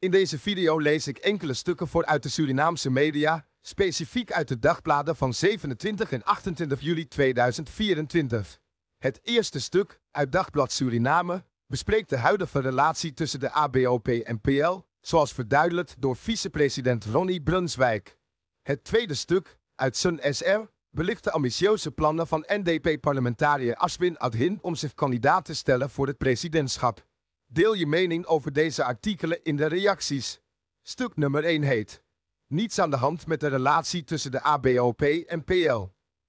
In deze video lees ik enkele stukken voor uit de Surinaamse media, specifiek uit de dagbladen van 27 en 28 juli 2024. Het eerste stuk, uit Dagblad Suriname, bespreekt de huidige relatie tussen de ABOP en PL, zoals verduidelijkt door vicepresident Ronnie Brunswijk. Het tweede stuk, uit Sun SR, belicht de ambitieuze plannen van NDP-parlementariër Aswin Adhin om zich kandidaat te stellen voor het presidentschap. Deel je mening over deze artikelen in de reacties. Stuk nummer 1 heet Niets aan de hand met de relatie tussen de ABOP en PL.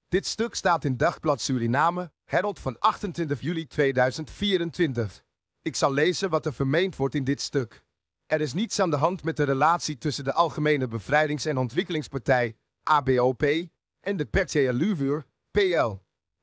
Dit stuk staat in Dagblad Suriname, Herald van 28 juli 2024. Ik zal lezen wat er vermeend wordt in dit stuk. Er is niets aan de hand met de relatie tussen de Algemene Bevrijdings- en Ontwikkelingspartij, ABOP, en de Partij Aluvur PL.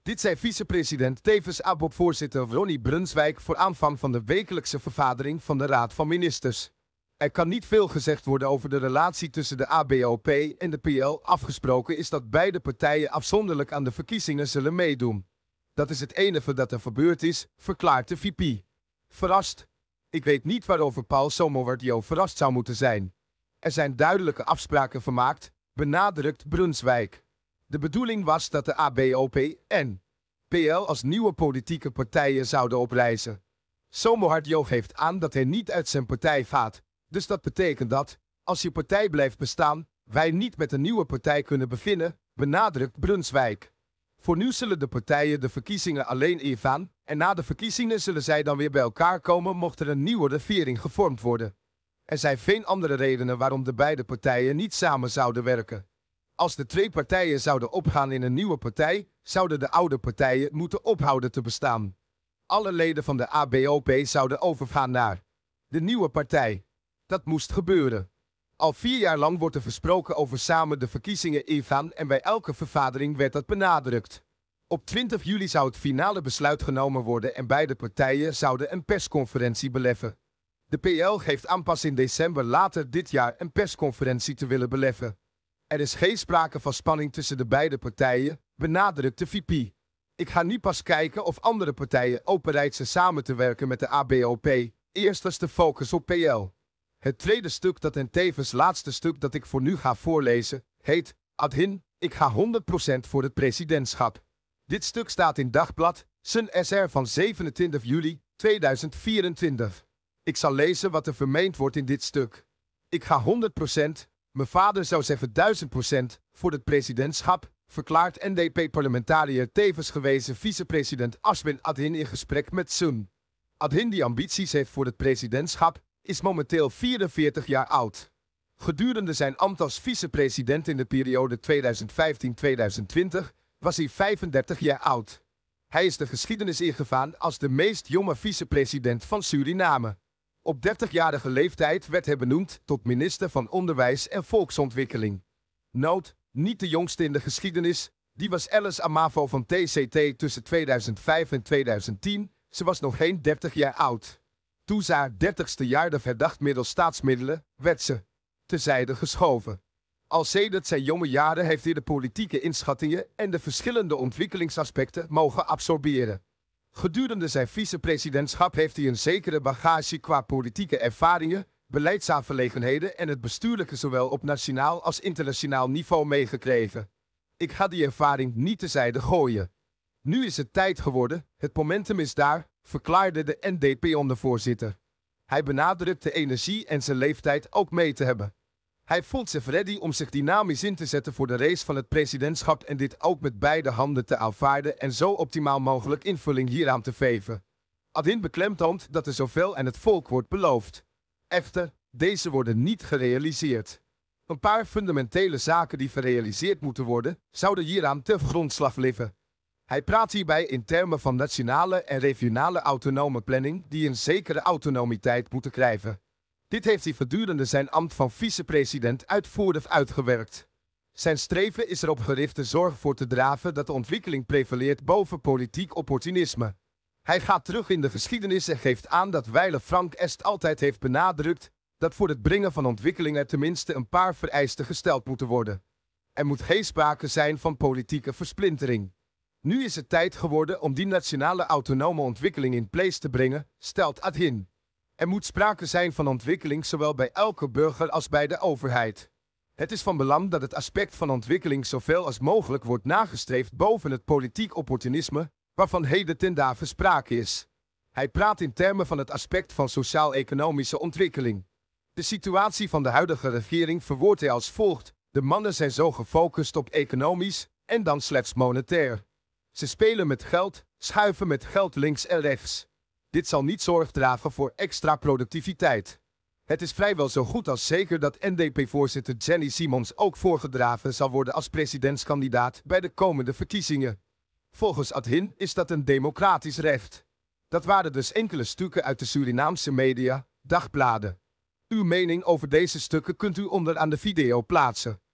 Dit zei vicepresident, tevens ABOP-voorzitter Ronnie Brunswijk voor aanvang van de wekelijkse vergadering van de Raad van Ministers. Er kan niet veel gezegd worden over de relatie tussen de ABOP en de PL. Afgesproken is dat beide partijen afzonderlijk aan de verkiezingen zullen meedoen. Dat is het enige dat er gebeurd is, verklaart de VP. Verrast. Ik weet niet waarover Paul Somowardio verrast zou moeten zijn. Er zijn duidelijke afspraken gemaakt, benadrukt Brunswijk. De bedoeling was dat de ABOP en PL als nieuwe politieke partijen zouden oprijzen. Somohard Joof heeft aan dat hij niet uit zijn partij vaat. Dus dat betekent dat, als je partij blijft bestaan, wij niet met een nieuwe partij kunnen bevinden, benadrukt Brunswijk. Voor nu zullen de partijen de verkiezingen alleen even en na de verkiezingen zullen zij dan weer bij elkaar komen mocht er een nieuwe regering gevormd worden. Er zijn veel andere redenen waarom de beide partijen niet samen zouden werken. Als de twee partijen zouden opgaan in een nieuwe partij, zouden de oude partijen moeten ophouden te bestaan. Alle leden van de ABOP zouden overgaan naar de nieuwe partij. Dat moest gebeuren. Al vier jaar lang wordt er versproken over samen de verkiezingen ingaan en bij elke vervadering werd dat benadrukt. Op 20 juli zou het finale besluit genomen worden en beide partijen zouden een persconferentie beleffen. De PL geeft aan pas in december later dit jaar een persconferentie te willen beleffen. Er is geen sprake van spanning tussen de beide partijen, benadrukt de VP. Ik ga nu pas kijken of andere partijen openheid zijn samen te werken met de ABOP. Eerst was de focus op PL. Het tweede stuk dat en tevens laatste stuk dat ik voor nu ga voorlezen, heet Adhin, ik ga 100% voor het presidentschap. Dit stuk staat in Dagblad, zijn SR van 27 juli 2024. Ik zal lezen wat er vermeend wordt in dit stuk. Ik ga 100% mijn vader zou zeggen 1000% voor het presidentschap, verklaart NDP-parlementariër tevens gewezen vicepresident Aswin Adhin in gesprek met Sun. Adhin die ambities heeft voor het presidentschap, is momenteel 44 jaar oud. Gedurende zijn ambt als vicepresident in de periode 2015-2020 was hij 35 jaar oud. Hij is de geschiedenis ingevaan als de meest jonge vicepresident van Suriname. Op 30-jarige leeftijd werd hij benoemd tot minister van Onderwijs en Volksontwikkeling. Nood, niet de jongste in de geschiedenis, die was Alice Amavo van TCT tussen 2005 en 2010. Ze was nog geen 30 jaar oud. Toen ze haar 30ste jaar verdacht middels staatsmiddelen, werd ze tezijde geschoven. Al sedert zijn jonge jaren heeft hij de politieke inschattingen en de verschillende ontwikkelingsaspecten mogen absorberen. Gedurende zijn vicepresidentschap heeft hij een zekere bagage qua politieke ervaringen, beleidsaanverlegenheden en het bestuurlijke zowel op nationaal als internationaal niveau meegekregen. Ik ga die ervaring niet tezijde gooien. Nu is het tijd geworden, het momentum is daar, verklaarde de NDP ondervoorzitter. Hij benadrukt de energie en zijn leeftijd ook mee te hebben. Hij voelt zich ready om zich dynamisch in te zetten voor de race van het presidentschap en dit ook met beide handen te aanvaarden en zo optimaal mogelijk invulling hieraan te veven. Adin beklemtoont dat er zoveel aan het volk wordt beloofd. Echter, deze worden niet gerealiseerd. Een paar fundamentele zaken die gerealiseerd moeten worden, zouden hieraan te grondslag liggen. Hij praat hierbij in termen van nationale en regionale autonome planning die een zekere autonomiteit moeten krijgen. Dit heeft hij verdurende zijn ambt van vicepresident uitvoerig uitgewerkt. Zijn streven is erop gericht de zorg voor te draven dat de ontwikkeling prevaleert boven politiek opportunisme. Hij gaat terug in de geschiedenis en geeft aan dat Weile Frank Est altijd heeft benadrukt dat voor het brengen van ontwikkelingen tenminste een paar vereisten gesteld moeten worden. Er moet geen sprake zijn van politieke versplintering. Nu is het tijd geworden om die nationale autonome ontwikkeling in place te brengen, stelt Adhin. Er moet sprake zijn van ontwikkeling zowel bij elke burger als bij de overheid. Het is van belang dat het aspect van ontwikkeling zoveel als mogelijk wordt nagestreefd boven het politiek opportunisme, waarvan heden ten dagen sprake is. Hij praat in termen van het aspect van sociaal-economische ontwikkeling. De situatie van de huidige regering verwoordt hij als volgt. De mannen zijn zo gefocust op economisch en dan slechts monetair. Ze spelen met geld, schuiven met geld links en rechts. Dit zal niet zorg dragen voor extra productiviteit. Het is vrijwel zo goed als zeker dat NDP-voorzitter Jenny Simons ook voorgedragen zal worden als presidentskandidaat bij de komende verkiezingen. Volgens Adhin is dat een democratisch recht. Dat waren dus enkele stukken uit de Surinaamse media, dagbladen. Uw mening over deze stukken kunt u onder aan de video plaatsen.